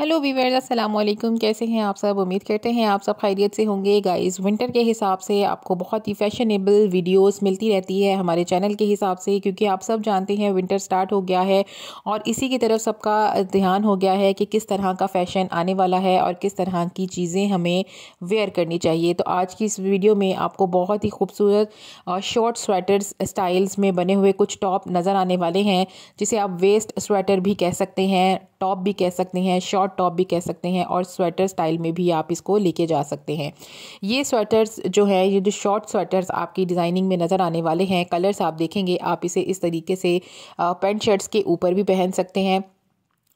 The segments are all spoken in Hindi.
हेलो वीवर्स अस्सलाम वालेकुम कैसे हैं आप सब उम्मीद करते हैं आप सब खैरियत से होंगे गाइस विंटर के हिसाब से आपको बहुत ही फैशनेबल वीडियोस मिलती रहती है हमारे चैनल के हिसाब से क्योंकि आप सब जानते हैं विंटर स्टार्ट हो गया है और इसी की तरफ सबका ध्यान हो गया है कि किस तरह का फ़ैशन आने वाला है और किस तरह की चीज़ें हमें वेयर करनी चाहिए तो आज की इस वीडियो में आपको बहुत ही खूबसूरत शॉर्ट स्वेटर्स स्टाइल्स में बने हुए कुछ टॉप नज़र आने वाले हैं जिसे आप वेस्ट स्वेटर भी कह सकते हैं टॉप भी कह सकते हैं शॉर्ट टॉप भी कह सकते हैं और स्वेटर स्टाइल में भी आप इसको लेके जा सकते हैं ये स्वेटर्स जो है ये जो शॉर्ट स्वेटर्स आपकी डिज़ाइनिंग में नज़र आने वाले हैं कलर्स आप देखेंगे आप इसे इस तरीके से पेंट शर्ट्स के ऊपर भी पहन सकते हैं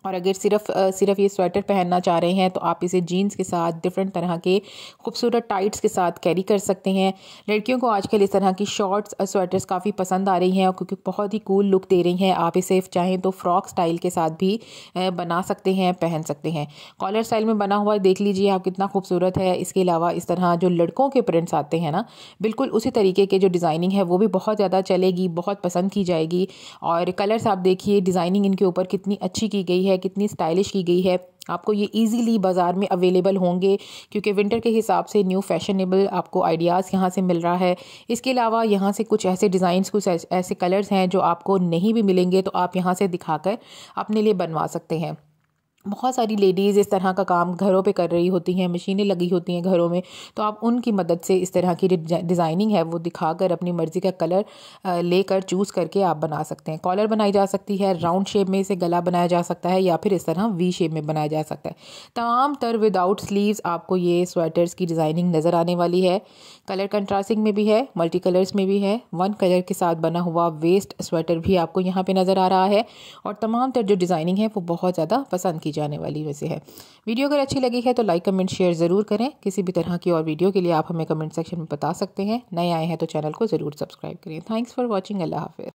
और अगर सिर्फ सिर्फ ये स्वेटर पहनना चाह रहे हैं तो आप इसे जीन्स के साथ डिफरेंट तरह के खूबसूरत टाइट्स के साथ कैरी कर सकते हैं लड़कियों को आजकल इस तरह की शॉर्ट्स और स्वेटर्स काफ़ी पसंद आ रही हैं और क्योंकि बहुत ही कूल लुक दे रही हैं आप इसे चाहें तो फ्रॉक स्टाइल के साथ भी बना सकते हैं पहन सकते हैं कॉलर स्टाइल में बना हुआ देख लीजिए आप कितना खूबसूरत है इसके अलावा इस तरह जो लड़कों के प्रिंट्स आते हैं ना बिल्कुल उसी तरीके के जो डिज़ाइनिंग है वो भी बहुत ज़्यादा चलेगी बहुत पसंद की जाएगी और कलर्स आप देखिए डिज़ाइनिंग इनके ऊपर कितनी अच्छी की गई है है कितनी स्टाइलिश की गई है आपको ये इजीली बाज़ार में अवेलेबल होंगे क्योंकि विंटर के हिसाब से न्यू फैशनेबल आपको आइडियाज़ यहाँ से मिल रहा है इसके अलावा यहाँ से कुछ ऐसे डिज़ाइंस कुछ ऐसे कलर्स हैं जो आपको नहीं भी मिलेंगे तो आप यहाँ से दिखाकर अपने लिए बनवा सकते हैं बहुत सारी लेडीज़ इस तरह का काम घरों पे कर रही होती हैं मशीनें लगी होती हैं घरों में तो आप उनकी मदद से इस तरह की डिज़ाइनिंग है वो दिखाकर अपनी मर्ज़ी का कलर लेकर चूज़ करके आप बना सकते हैं कॉलर बनाई जा सकती है राउंड शेप में इसे गला बनाया जा सकता है या फिर इस तरह वी शेप में बनाया जा सकता है तमाम तर विदाउट स्लीव्स आपको ये स्वेटर्स की डिज़ाइनिंग नज़र आने वाली है कलर कंट्रास्टिंग में भी है मल्टी कलर्स में भी है वन कलर के साथ बना हुआ वेस्ट स्वेटर भी आपको यहाँ पर नज़र आ रहा है और तमाम तर जो डिज़ाइनिंग है वो बहुत ज़्यादा पसंद की जाने वाली वजह से है वीडियो अगर अच्छी लगी है तो लाइक कमेंट शेयर ज़रूर करें किसी भी तरह की और वीडियो के लिए आप हमें कमेंट सेक्शन में बता सकते हैं नए आए हैं तो चैनल को ज़रूर सब्सक्राइब करें थैंक्स फॉर वॉचिंग अल्लाह हाफ़